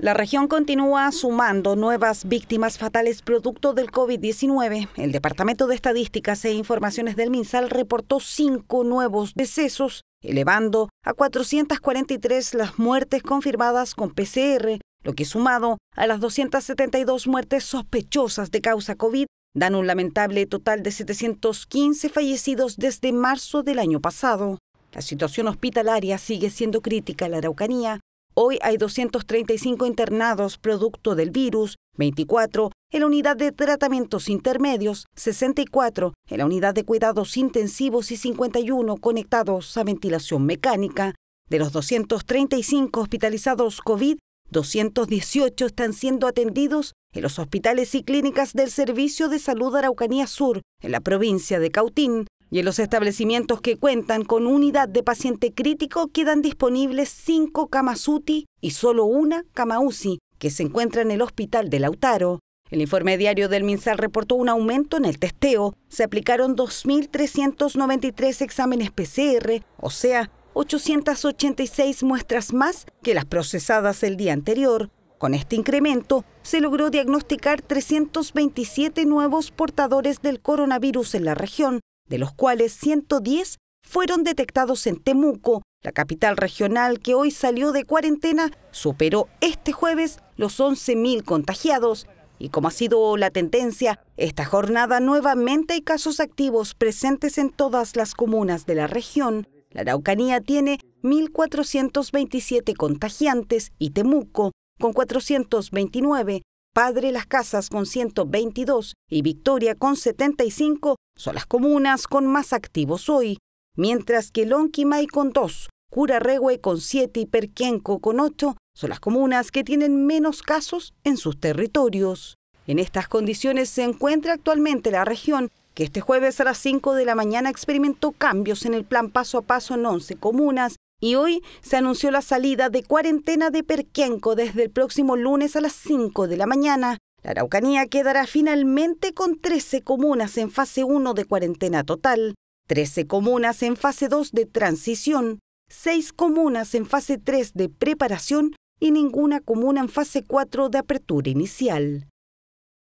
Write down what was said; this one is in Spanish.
La región continúa sumando nuevas víctimas fatales producto del COVID-19. El Departamento de Estadísticas e Informaciones del MinSal reportó cinco nuevos decesos, elevando a 443 las muertes confirmadas con PCR, lo que sumado a las 272 muertes sospechosas de causa COVID, dan un lamentable total de 715 fallecidos desde marzo del año pasado. La situación hospitalaria sigue siendo crítica en la Araucanía, Hoy hay 235 internados producto del virus, 24 en la unidad de tratamientos intermedios, 64 en la unidad de cuidados intensivos y 51 conectados a ventilación mecánica. De los 235 hospitalizados COVID, 218 están siendo atendidos en los hospitales y clínicas del Servicio de Salud Araucanía Sur, en la provincia de Cautín, y en los establecimientos que cuentan con unidad de paciente crítico quedan disponibles cinco camas UTI y solo una cama UCI, que se encuentra en el Hospital de Lautaro. El informe diario del MinSal reportó un aumento en el testeo. Se aplicaron 2.393 exámenes PCR, o sea, 886 muestras más que las procesadas el día anterior. Con este incremento, se logró diagnosticar 327 nuevos portadores del coronavirus en la región, de los cuales 110 fueron detectados en Temuco, la capital regional que hoy salió de cuarentena, superó este jueves los 11.000 contagiados. Y como ha sido la tendencia, esta jornada nuevamente hay casos activos presentes en todas las comunas de la región. La Araucanía tiene 1.427 contagiantes y Temuco con 429, Padre Las Casas con 122 y Victoria con 75 son las comunas con más activos hoy, mientras que Lonquimay con 2, Curarrehue con 7 y Perquenco con 8 son las comunas que tienen menos casos en sus territorios. En estas condiciones se encuentra actualmente la región, que este jueves a las 5 de la mañana experimentó cambios en el plan paso a paso en 11 comunas y hoy se anunció la salida de cuarentena de Perquenco... desde el próximo lunes a las 5 de la mañana la Araucanía quedará finalmente con 13 comunas en fase 1 de cuarentena total, 13 comunas en fase 2 de transición, 6 comunas en fase 3 de preparación y ninguna comuna en fase 4 de apertura inicial.